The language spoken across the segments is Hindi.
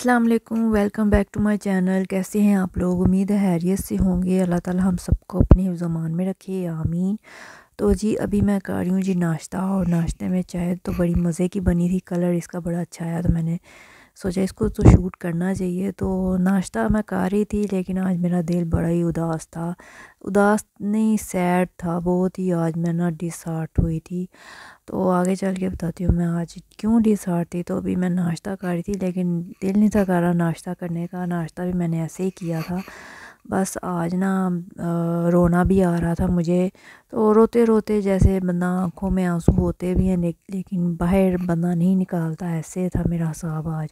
अस्सलाम वालेकुम welcome back to my channel कैसे हैं आप लोग उम्मीद है हैरियत से होंगे अल्लाह ताला हम सबको अपने जमान में रखे आमीन तो जी अभी मैं कर रही हूँ जी नाश्ता और नाश्ते में चाय तो बड़ी मज़े की बनी थी कलर इसका बड़ा अच्छा आया तो मैंने सोचा इसको तो शूट करना चाहिए तो नाश्ता मैं कर रही थी लेकिन आज मेरा दिल बड़ा ही उदास था उदास नहीं सैड था बहुत ही आज मैं ना डिसहार्ट हुई थी तो आगे चल के बताती हूँ मैं आज क्यों डिसहार्ट थी तो अभी मैं नाश्ता कर रही थी लेकिन दिल नहीं था कर रहा नाश्ता करने का नाश्ता भी मैंने ऐसे ही किया था बस आज ना रोना भी आ रहा था मुझे तो रोते रोते जैसे बंदा आंखों में आंसू होते भी हैं लेकिन बाहर बंदा नहीं निकालता ऐसे था मेरा हिसाब आज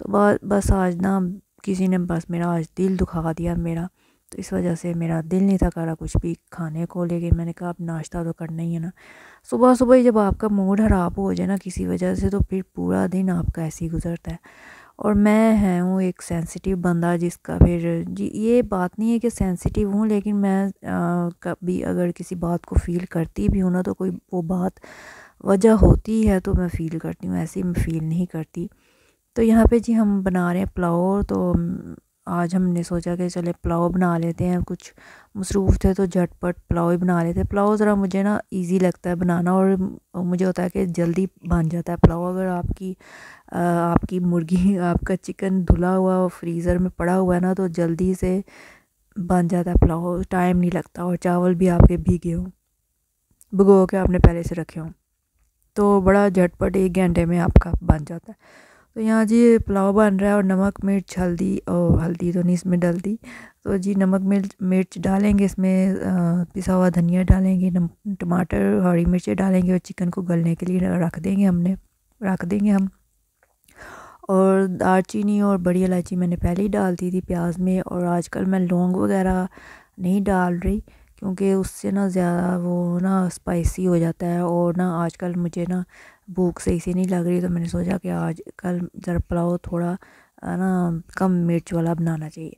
तो बस आज ना किसी ने बस मेरा आज दिल दुखा दिया मेरा तो इस वजह से मेरा दिल नहीं था करा कुछ भी खाने को लेके मैंने कहा अब नाश्ता तो करना ही है ना सुबह सुबह जब आपका मूड ख़राब हो जाए ना किसी वजह से तो फिर पूरा दिन आपका ऐसे ही गुजरता है और मैं है हूँ एक सेंसिटिव बंदा जिसका फिर जी ये बात नहीं है कि सेंसिटिव हूँ लेकिन मैं आ, कभी अगर किसी बात को फील करती भी हूँ ना तो कोई वो बात वजह होती है तो मैं फ़ील करती हूँ ऐसे मैं फ़ील नहीं करती तो यहाँ पे जी हम बना रहे हैं पुलाव तो आज हमने सोचा कि चले पुलाव बना लेते हैं कुछ मसरूफ़ थे तो झटपट पुलाव ही बना लेते हैं पुलाव ज़रा मुझे ना इजी लगता है बनाना और मुझे होता है कि जल्दी बन जाता है पुलाव अगर आपकी आपकी मुर्गी आपका चिकन धुला हुआ और फ्रीज़र में पड़ा हुआ है ना तो जल्दी से बन जाता है पुलाव टाइम नहीं लगता और चावल भी आपके भीगे हों भिगो के आपने पहले से रखे हों तो बड़ा झटपट एक घंटे में आपका बन जाता है तो यहाँ जी पुलाव बन रहा है और नमक मिर्च हल्दी और हल्दी तो नहीं इसमें डलती तो जी नमक मिर्च मिर्च डालेंगे इसमें पिसा हुआ धनिया डालेंगे टमाटर हरी मिर्चें डालेंगे और चिकन को गलने के लिए रख देंगे हमने रख देंगे हम और दालचीनी और बड़ी इलायची मैंने पहले ही डाल दी थी प्याज में और आजकल मैं लौंग वगैरह नहीं डाल रही क्योंकि उससे ना ज़्यादा वो ना स्पाइसी हो जाता है और ना आजकल मुझे ना भूख सही से नहीं लग रही तो मैंने सोचा कि आज कल ज़रा पुलाव थोड़ा ना कम मिर्च वाला बनाना चाहिए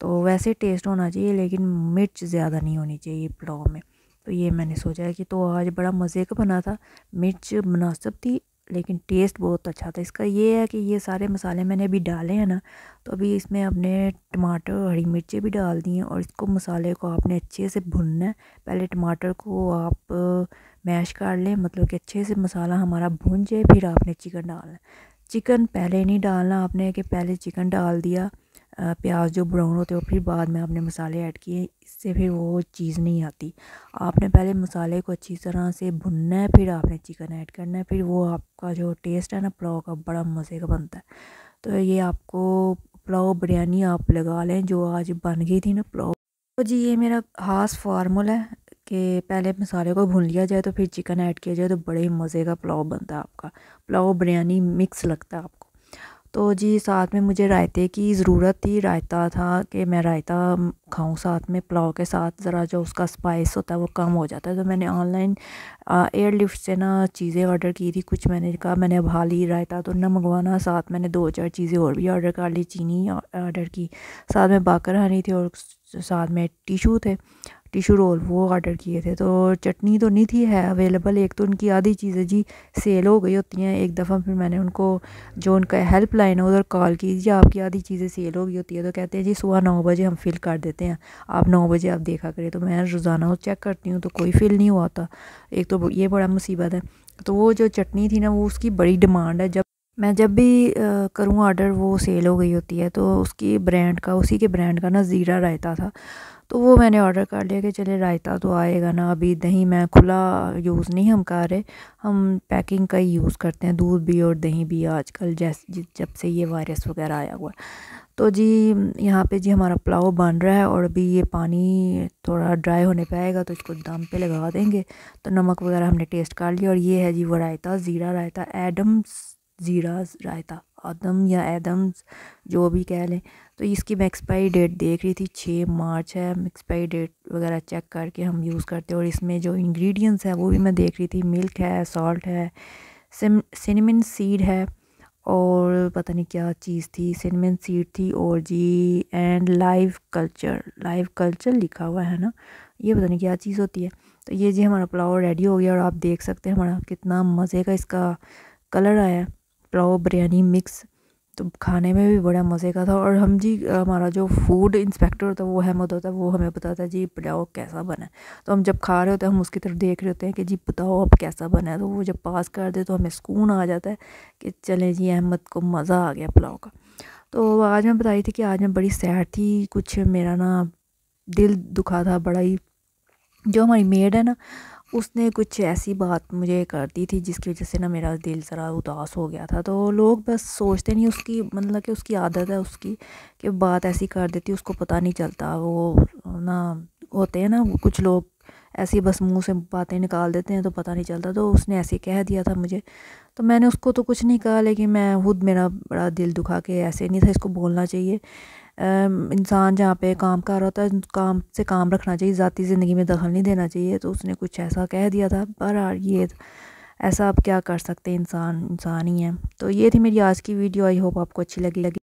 तो वैसे टेस्ट होना चाहिए लेकिन मिर्च ज़्यादा नहीं होनी चाहिए पुलाव में तो ये मैंने सोचा कि तो आज बड़ा मज़े का बना था मिर्च मुनासिब थी लेकिन टेस्ट बहुत अच्छा था इसका ये है कि ये सारे मसाले मैंने अभी डाले हैं ना तो अभी इसमें अपने टमाटर और हरी मिर्चें भी डाल दी हैं और इसको मसाले को आपने अच्छे से भुनना है पहले टमाटर को आप मैश कर लें मतलब कि अच्छे से मसाला हमारा भुन जाए फिर आपने चिकन डालना चिकन पहले नहीं डालना आपने कि पहले चिकन डाल दिया प्याज जो ब्राउन होते हो फिर बाद में आपने मसाले ऐड किए इससे फिर वो चीज़ नहीं आती आपने पहले मसाले को अच्छी तरह से भुनना है फिर आपने चिकन ऐड करना है फिर वो आपका जो टेस्ट है ना पुलाव का बड़ा मज़े का बनता है तो ये आपको पुलाव बिरयानी आप लगा लें जो आज बन गई थी ना पुलाव तो जी ये मेरा खास फार्मूला है कि पहले मसाले को भून लिया जाए तो फिर चिकन ऐड किया जाए तो बड़े ही मज़े का पुलाव बनता है आपका पुलाव बिरयानी मिक्स लगता है आपको तो जी साथ में मुझे रायते की ज़रूरत थी रायता था कि मैं रायता खाऊं साथ में पुलाव के साथ ज़रा जो उसका स्पाइस होता है वो कम हो जाता है तो मैंने ऑनलाइन एयर लिफ्ट से ना चीज़ें ऑर्डर की थी कुछ मैंने कहा मैंने अब हाल ही रायता तो ना मंगवाना साथ मैंने दो चार चीज़ें और भी ऑर्डर कर ली चीनी ऑर्डर की साथ में बाकर हानी थी और साथ में टिशू थे टिशू रोल वो ऑर्डर किए थे तो चटनी तो नहीं थी है अवेलेबल एक तो उनकी आधी चीज़ें जी सेल हो गई होती हैं एक दफ़ा फिर मैंने उनको जो उनका हेल्पलाइन है उधर कॉल की जी आपकी आधी चीज़ें सेल हो गई होती है तो कहते हैं जी सुबह नौ बजे हम फिल कर देते हैं आप नौ बजे आप देखा करें तो मैं रोज़ाना चेक करती हूँ तो कोई फिल नहीं हुआ होता एक तो ये बड़ा मुसीबत है तो वो जो चटनी थी ना वो उसकी बड़ी डिमांड है जब मैं जब भी करूँ ऑर्डर वो सेल हो गई होती है तो उसकी ब्रांड का उसी के ब्रांड का ना ज़ीरा रायता था तो वो मैंने ऑर्डर कर लिया कि चले रायता तो आएगा ना अभी दही मैं खुला यूज़ नहीं हम कर रहे हम पैकिंग का ही यूज़ करते हैं दूध भी और दही भी आजकल जैसे जब से ये वायरस वगैरह आया हुआ तो जी यहाँ पे जी हमारा पुलाव बन रहा है और अभी ये पानी थोड़ा ड्राई होने पाएगा आएगा तो इसको दम पे लगा देंगे तो नमक वगैरह हमने टेस्ट कर लिया और ये है जी वो रायता ज़ीरा रायता एडम्स ज़ीरा रायता आदम या एदम्स जो भी कह लें तो इसकी मैं एक्सपायरी डेट देख रही थी छः मार्च है एक्सपायरी डेट वगैरह चेक करके हम यूज़ करते हैं और इसमें जो इंग्रेडिएंट्स है वो भी मैं देख रही थी मिल्क है सॉल्ट है सिनेमन सीड है और पता नहीं क्या चीज़ थी सिनेमन सीड थी और जी and live culture live culture लिखा हुआ है ना ये पता नहीं क्या चीज़ होती है तो ये जी हमारा पुलाव रेडी हो गया और आप देख सकते हैं हमारा कितना मज़े का इसका कलर आया पुलाव बिरयानी मिक्स तो खाने में भी बड़ा मज़े का था और हम जी हमारा जो फूड इंस्पेक्टर होता है वो अहमद होता है वो हमें बताता है जी पुलाव कैसा बना तो हम जब खा रहे होते हैं हम उसकी तरफ देख रहे होते हैं कि जी बताओ अब कैसा बना है तो वो जब पास कर दे तो हमें सुकून आ जाता है कि चलें जी अहमद को मज़ा आ गया पुलाव का तो आज मैं बताई थी कि आज मैं बड़ी सैड थी कुछ मेरा ना दिल दुखा था बड़ा ही जो हमारी मेड है ना उसने कुछ ऐसी बात मुझे कर दी थी जिसकी वजह से ना मेरा दिल ज़रा उदास हो गया था तो लोग बस सोचते नहीं उसकी मतलब कि उसकी आदत है उसकी कि बात ऐसी कर देती उसको पता नहीं चलता वो ना होते हैं ना कुछ लोग ऐसी बस मुंह से बातें निकाल देते हैं तो पता नहीं चलता तो उसने ऐसे कह दिया था मुझे तो मैंने उसको तो कुछ नहीं कहा लेकिन मैं खुद मेरा बड़ा दिल दुखा के ऐसे नहीं था इसको बोलना चाहिए इंसान जहाँ पे काम कर रहा होता है काम से काम रखना चाहिए ज़ाती ज़िंदगी में दखल नहीं देना चाहिए तो उसने कुछ ऐसा कह दिया था पर ये तो, ऐसा आप क्या कर सकते इंसान इंसान ही है तो ये थी मेरी आज की वीडियो आई होप आपको अच्छी लगी लगी